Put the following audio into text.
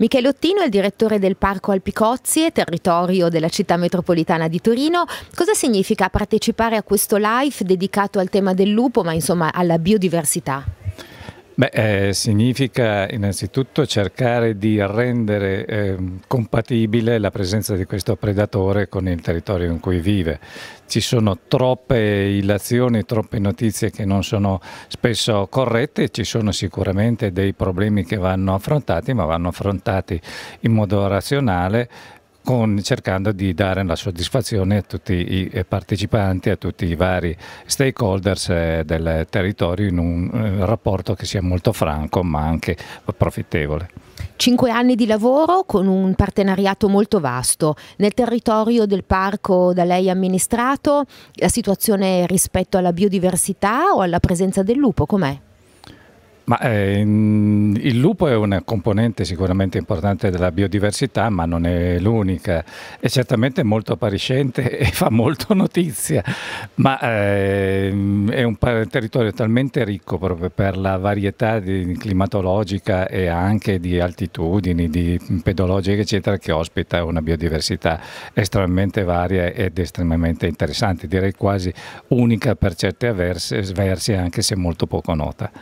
Michele Ottino è il direttore del Parco Alpicozzie, territorio della città metropolitana di Torino. Cosa significa partecipare a questo live dedicato al tema del lupo, ma insomma alla biodiversità? Beh, eh, significa innanzitutto cercare di rendere eh, compatibile la presenza di questo predatore con il territorio in cui vive. Ci sono troppe illazioni, troppe notizie che non sono spesso corrette, ci sono sicuramente dei problemi che vanno affrontati, ma vanno affrontati in modo razionale con, cercando di dare la soddisfazione a tutti i eh, partecipanti, a tutti i vari stakeholders eh, del territorio in un eh, rapporto che sia molto franco ma anche profittevole. Cinque anni di lavoro con un partenariato molto vasto. Nel territorio del parco da lei amministrato la situazione rispetto alla biodiversità o alla presenza del lupo com'è? Ma eh, il lupo è una componente sicuramente importante della biodiversità, ma non è l'unica. È certamente molto appariscente e fa molto notizia, ma eh, è un territorio talmente ricco proprio per la varietà di, climatologica e anche di altitudini, di pedologiche, eccetera, che ospita una biodiversità estremamente varia ed estremamente interessante, direi quasi unica per certi versi, anche se molto poco nota.